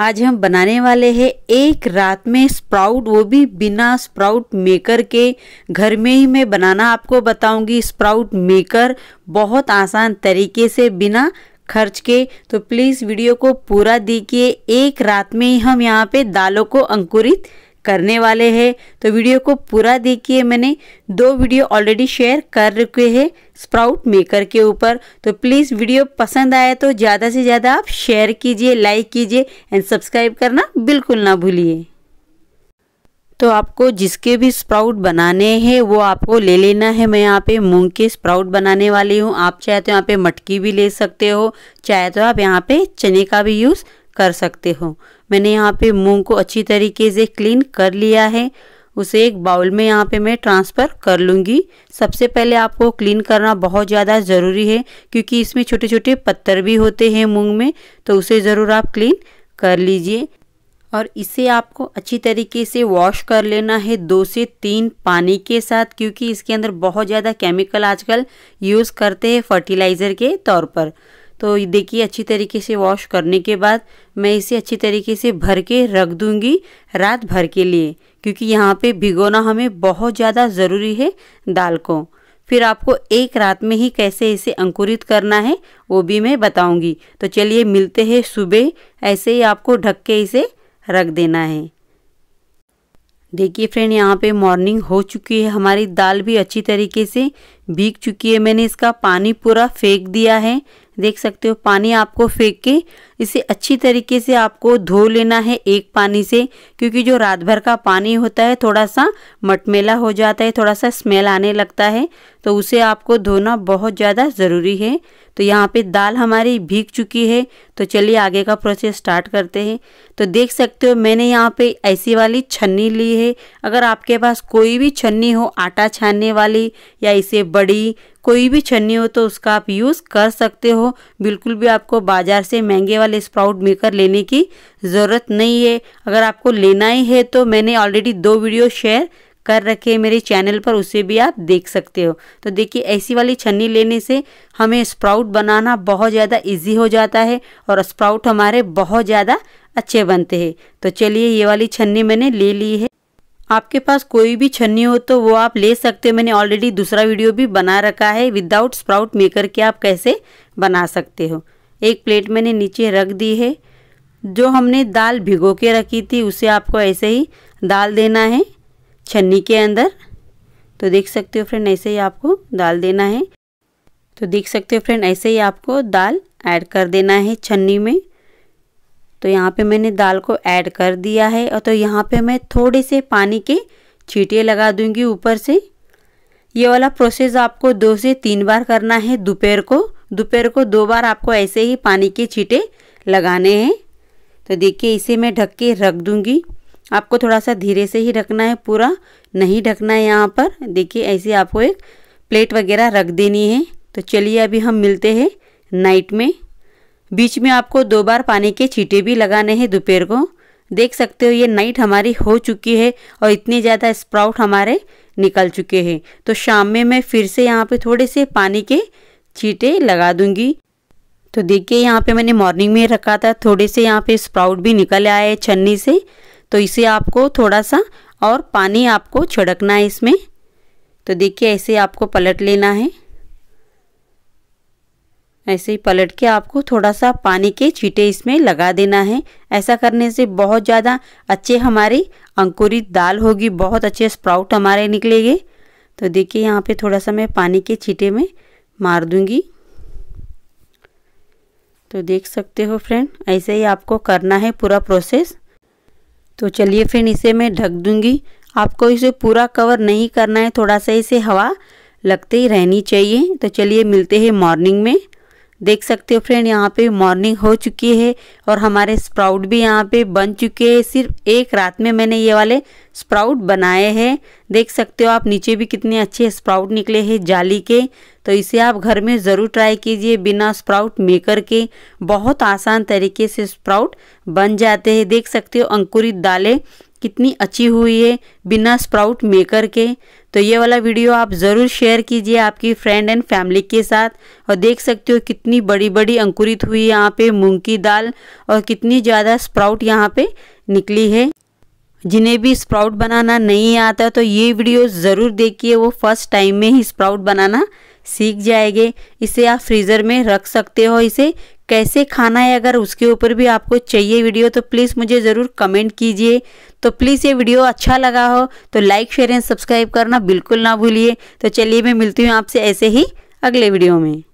आज हम बनाने वाले हैं एक रात में स्प्राउट वो भी बिना स्प्राउट मेकर के घर में ही मैं बनाना आपको बताऊंगी स्प्राउट मेकर बहुत आसान तरीके से बिना खर्च के तो प्लीज़ वीडियो को पूरा देखिए एक रात में ही हम यहाँ पे दालों को अंकुरित करने वाले हैं तो वीडियो को पूरा देखिए मैंने दो वीडियो ऑलरेडी शेयर कर रखे हैं स्प्राउट मेकर के ऊपर तो प्लीज़ वीडियो पसंद आए तो ज़्यादा से ज़्यादा आप शेयर कीजिए लाइक कीजिए एंड सब्सक्राइब करना बिल्कुल ना भूलिए तो आपको जिसके भी स्प्राउट बनाने हैं वो आपको ले लेना है मैं यहाँ पे मूंग के स्प्राउट बनाने वाली हूँ आप चाहे तो यहाँ पे मटकी भी ले सकते हो चाहे तो आप यहाँ पे चने का भी यूज़ कर सकते हो मैंने यहाँ पे मूंग को अच्छी तरीके से क्लीन कर लिया है उसे एक बाउल में यहाँ पे मैं ट्रांसफ़र कर लूँगी सबसे पहले आपको क्लीन करना बहुत ज़्यादा ज़रूरी है क्योंकि इसमें छोटे छोटे पत्थर भी होते हैं मूंग में तो उसे ज़रूर आप क्लीन कर लीजिए और इसे आपको अच्छी तरीके से वॉश कर लेना है दो से तीन पानी के साथ क्योंकि इसके अंदर बहुत ज़्यादा केमिकल आजकल यूज़ करते हैं फर्टिलाइज़र के तौर पर तो देखिए अच्छी तरीके से वॉश करने के बाद मैं इसे अच्छी तरीके से भर के रख दूँगी रात भर के लिए क्योंकि यहाँ पे भिगोना हमें बहुत ज़्यादा ज़रूरी है दाल को फिर आपको एक रात में ही कैसे इसे अंकुरित करना है वो भी मैं बताऊँगी तो चलिए मिलते हैं सुबह ऐसे ही आपको ढक के इसे रख देना है देखिए फ्रेंड यहाँ पे मॉर्निंग हो चुकी है हमारी दाल भी अच्छी तरीके से भीग चुकी है मैंने इसका पानी पूरा फेंक दिया है देख सकते हो पानी आपको फेंक के इसे अच्छी तरीके से आपको धो लेना है एक पानी से क्योंकि जो रात भर का पानी होता है थोड़ा सा मटमेला हो जाता है थोड़ा सा स्मेल आने लगता है तो उसे आपको धोना बहुत ज़्यादा ज़रूरी है तो यहाँ पे दाल हमारी भीग चुकी है तो चलिए आगे का प्रोसेस स्टार्ट करते हैं तो देख सकते हो मैंने यहाँ पे ऐसी वाली छन्नी ली है अगर आपके पास कोई भी छन्नी हो आटा छानने वाली या इसे बड़ी कोई भी छन्नी हो तो उसका आप यूज़ कर सकते हो बिल्कुल भी आपको बाज़ार से महंगे वाले स्प्राउट मेकर लेने की ज़रूरत नहीं है अगर आपको लेना ही है तो मैंने ऑलरेडी दो वीडियो शेयर कर रखे मेरे चैनल पर उसे भी आप देख सकते हो तो देखिए ऐसी वाली छन्नी लेने से हमें स्प्राउट बनाना बहुत ज़्यादा इजी हो जाता है और स्प्राउट हमारे बहुत ज़्यादा अच्छे बनते हैं तो चलिए ये वाली छन्नी मैंने ले ली है आपके पास कोई भी छन्नी हो तो वो आप ले सकते हो मैंने ऑलरेडी दूसरा वीडियो भी बना रखा है विदाउट स्प्राउट मेकर के आप कैसे बना सकते हो एक प्लेट मैंने नीचे रख दी है जो हमने दाल भिगो के रखी थी उसे आपको ऐसे ही दाल देना है छन्नी के अंदर तो देख सकते हो फ्रेंड ऐसे ही आपको दाल देना है तो देख सकते हो फ्रेंड ऐसे ही आपको दाल ऐड कर देना है छन्नी में तो यहाँ पे मैंने दाल को ऐड कर दिया है और तो यहाँ पे मैं थोड़े से पानी के छीटे लगा दूंगी ऊपर से ये वाला प्रोसेस आपको दो से तीन बार करना है दोपहर को दोपहर को दो बार आपको ऐसे ही पानी के छीटे लगाने हैं तो देखिए इसे मैं ढक के रख दूँगी आपको थोड़ा सा धीरे से ही रखना है पूरा नहीं ढकना है यहाँ पर देखिए ऐसे आपको एक प्लेट वगैरह रख देनी है तो चलिए अभी हम मिलते हैं नाइट में बीच में आपको दो बार पानी के छीटे भी लगाने हैं दोपहर को देख सकते हो ये नाइट हमारी हो चुकी है और इतने ज़्यादा स्प्राउट हमारे निकल चुके हैं तो शाम में मैं फिर से यहाँ पे थोड़े से पानी के छीटे लगा दूँगी तो देखिए यहाँ पे मैंने मॉर्निंग में रखा था थोड़े से यहाँ पे स्प्राउट भी निकल आए छन्नी से तो इसे आपको थोड़ा सा और पानी आपको छिड़कना है इसमें तो देखिए ऐसे आपको पलट लेना है ऐसे ही पलट के आपको थोड़ा सा पानी के छींटे इसमें लगा देना है ऐसा करने से बहुत ज़्यादा अच्छे हमारी अंकुरित दाल होगी बहुत अच्छे स्प्राउट हमारे निकलेंगे तो देखिए यहाँ पे थोड़ा सा मैं पानी के छींटे में मार दूंगी तो देख सकते हो फ्रेंड ऐसे ही आपको करना है पूरा प्रोसेस तो चलिए फ्रेंड इसे मैं ढक दूँगी आपको इसे पूरा कवर नहीं करना है थोड़ा सा इसे हवा लगते ही रहनी चाहिए तो चलिए मिलते हैं मॉर्निंग में देख सकते हो फ्रेंड यहाँ पे मॉर्निंग हो चुकी है और हमारे स्प्राउट भी यहाँ पे बन चुके हैं सिर्फ एक रात में मैंने ये वाले स्प्राउट बनाए हैं देख सकते हो आप नीचे भी कितने अच्छे स्प्राउट निकले हैं जाली के तो इसे आप घर में ज़रूर ट्राई कीजिए बिना स्प्राउट मेकर के बहुत आसान तरीके से स्प्राउट बन जाते हैं देख सकते हो अंकुरित दालें कितनी अच्छी हुई है बिना स्प्राउट मेकर के तो ये वाला वीडियो आप ज़रूर शेयर कीजिए आपकी फ्रेंड एंड फैमिली के साथ और देख सकते हो कितनी बड़ी बड़ी अंकुरित हुई यहाँ पे मूंग की दाल और कितनी ज़्यादा स्प्राउट यहाँ पे निकली है जिन्हें भी स्प्राउट बनाना नहीं आता तो ये वीडियो ज़रूर देखिए वो फर्स्ट टाइम में ही स्प्राउट बनाना सीख जाएंगे इसे आप फ्रीज़र में रख सकते हो इसे कैसे खाना है अगर उसके ऊपर भी आपको चाहिए वीडियो तो प्लीज़ मुझे ज़रूर कमेंट कीजिए तो प्लीज़ ये वीडियो अच्छा लगा हो तो लाइक शेयर एंड सब्सक्राइब करना बिल्कुल ना भूलिए तो चलिए मैं मिलती हूँ आपसे ऐसे ही अगले वीडियो में